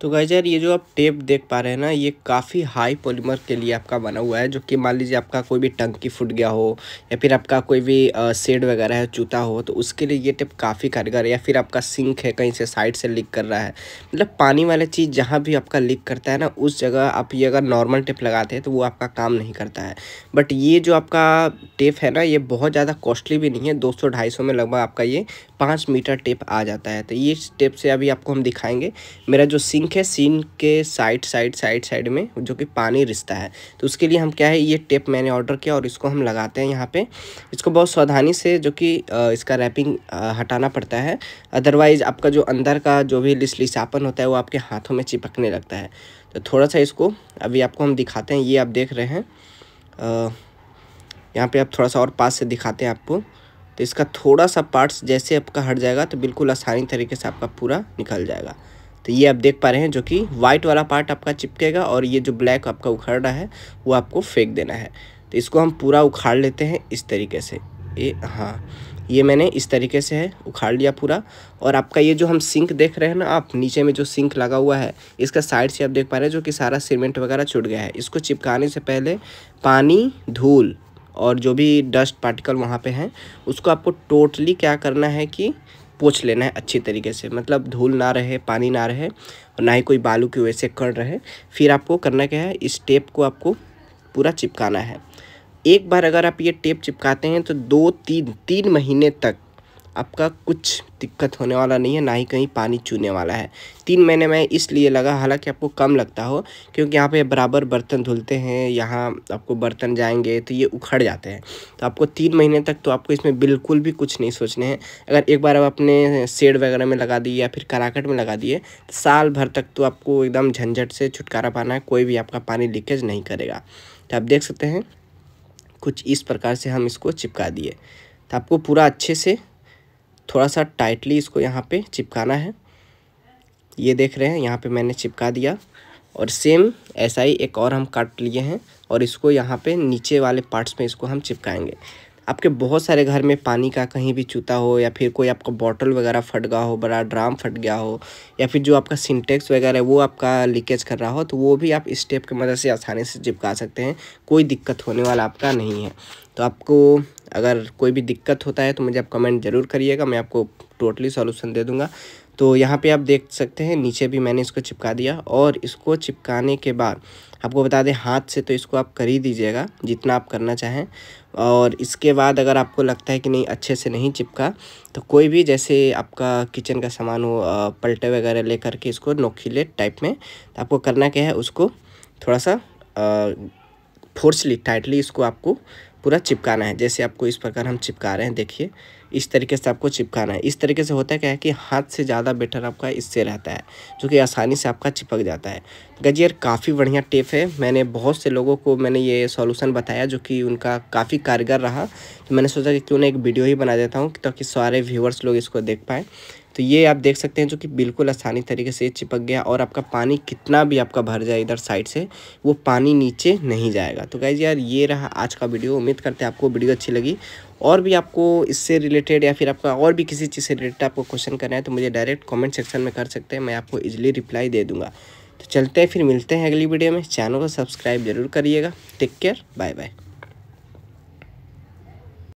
तो गाइज यार ये जो आप टेप देख पा रहे हैं ना ये काफ़ी हाई पॉलीमर के लिए आपका बना हुआ है जो कि मान लीजिए आपका कोई भी टंकी फूट गया हो या फिर आपका कोई भी सेड वगैरह है चूता हो तो उसके लिए ये टेप काफ़ी कारगर है या फिर आपका सिंक है कहीं से साइड से लीक कर रहा है मतलब पानी वाला चीज़ जहाँ भी आपका लीक करता है ना उस जगह आप ये अगर नॉर्मल टेप लगाते हैं तो वो आपका काम नहीं करता है बट ये जो आपका टेप है ना ये बहुत ज़्यादा कॉस्टली भी नहीं है दो सौ में लगभग आपका ये पाँच मीटर टेप आ जाता है तो ये टेप से अभी आपको हम दिखाएँगे मेरा जो सिंक सिंक है सिंक के साइड साइड साइड साइड में जो कि पानी रिश्ता है तो उसके लिए हम क्या है ये टेप मैंने ऑर्डर किया और इसको हम लगाते हैं यहाँ पे इसको बहुत सावधानी से जो कि इसका रैपिंग हटाना पड़ता है अदरवाइज़ आपका जो अंदर का जो भी लिस लिसापन होता है वो आपके हाथों में चिपकने लगता है तो थोड़ा सा इसको अभी आपको हम दिखाते हैं ये आप देख रहे हैं यहाँ पर आप थोड़ा सा और पास से दिखाते हैं आपको तो इसका थोड़ा सा पार्ट्स जैसे आपका हट जाएगा तो बिल्कुल आसानी तरीके से आपका पूरा निकल जाएगा तो ये आप देख पा रहे हैं जो कि वाइट वाला पार्ट आपका चिपकेगा और ये जो ब्लैक आपका उखड़ रहा है वो आपको फेंक देना है तो इसको हम पूरा उखाड़ लेते हैं इस तरीके से ये हाँ ये मैंने इस तरीके से है उखाड़ लिया पूरा और आपका ये जो हम सिंक देख रहे हैं ना आप नीचे में जो सिंक लगा हुआ है इसका साइड से आप देख पा रहे हैं जो कि सारा सीमेंट वगैरह छूट गया है इसको चिपकाने से पहले पानी धूल और जो भी डस्ट पार्टिकल वहाँ पे हैं उसको आपको टोटली क्या करना है कि पोछ लेना है अच्छी तरीके से मतलब धूल ना रहे पानी ना रहे और ना ही कोई बालू की वजह से कड़ रहे फिर आपको करना क्या है इस टेप को आपको पूरा चिपकाना है एक बार अगर आप ये टेप चिपकाते हैं तो दो तीन तीन महीने तक आपका कुछ दिक्कत होने वाला नहीं है ना ही कहीं पानी चूने वाला है तीन महीने में इसलिए लगा हालांकि आपको कम लगता हो क्योंकि यहाँ पे बराबर बर्तन धुलते हैं यहाँ आपको बर्तन जाएंगे तो ये उखड़ जाते हैं तो आपको तीन महीने तक तो आपको इसमें बिल्कुल भी कुछ नहीं सोचने हैं अगर एक बार आप अपने सेड वगैरह में लगा दिए या फिर कराकट में लगा दिए तो साल भर तक तो आपको एकदम झंझट से छुटकारा पाना है कोई भी आपका पानी लीकेज नहीं करेगा तो आप देख सकते हैं कुछ इस प्रकार से हम इसको चिपका दिए तो आपको पूरा अच्छे से थोड़ा सा टाइटली इसको यहाँ पे चिपकाना है ये देख रहे हैं यहाँ पे मैंने चिपका दिया और सेम ऐसा ही एक और हम काट लिए हैं और इसको यहाँ पे नीचे वाले पार्ट्स में इसको हम चिपकाएंगे आपके बहुत सारे घर में पानी का कहीं भी चूता हो या फिर कोई आपका बॉटल वगैरह फट गया हो बड़ा ड्राम फट गया हो या फिर जो आपका सिंटेक्स वगैरह है वो आपका लीकेज कर रहा हो तो वो भी आप इस टेप की मदद से आसानी से चिपका सकते हैं कोई दिक्कत होने वाला आपका नहीं है तो आपको अगर कोई भी दिक्कत होता है तो मुझे आप कमेंट ज़रूर करिएगा मैं आपको टोटली सॉल्यूशन दे दूँगा तो यहाँ पे आप देख सकते हैं नीचे भी मैंने इसको चिपका दिया और इसको चिपकाने के बाद आपको बता दें हाथ से तो इसको आप कर ही दीजिएगा जितना आप करना चाहें और इसके बाद अगर आपको लगता है कि नहीं अच्छे से नहीं चिपका तो कोई भी जैसे आपका किचन का सामान हो पलटे वगैरह ले करके इसको नोखीले टाइप में तो आपको करना क्या है उसको थोड़ा सा फोर्सली टाइटली इसको आपको पूरा चिपकाना है जैसे आपको इस प्रकार हम चिपका रहे हैं देखिए इस तरीके से आपको चिपकाना है इस तरीके से होता है क्या है कि हाथ से ज़्यादा बेटर आपका इससे रहता है जो कि आसानी से आपका चिपक जाता है गजियर काफ़ी बढ़िया टेप है मैंने बहुत से लोगों को मैंने ये सॉल्यूशन बताया जो कि उनका काफ़ी कारगर रहा तो मैंने सोचा कि क्यों ना एक वीडियो ही बना देता हूँ ताकि सारे व्यूअर्स लोग इसको देख पाएँ तो ये आप देख सकते हैं जो कि बिल्कुल आसानी तरीके से चिपक गया और आपका पानी कितना भी आपका भर जाए इधर साइड से वो पानी नीचे नहीं जाएगा तो गाइज यार ये रहा आज का वीडियो उम्मीद करते हैं आपको वीडियो अच्छी लगी और भी आपको इससे रिलेटेड या फिर आपका और भी किसी चीज़ से रिलेटेड आपको क्वेश्चन करना है तो मुझे डायरेक्ट कॉमेंट सेक्शन में कर सकते हैं मैं आपको इजिली रिप्लाई दे दूँगा तो चलते हैं फिर मिलते हैं अगली वीडियो में चैनल को सब्सक्राइब जरूर करिएगा टेक केयर बाय बाय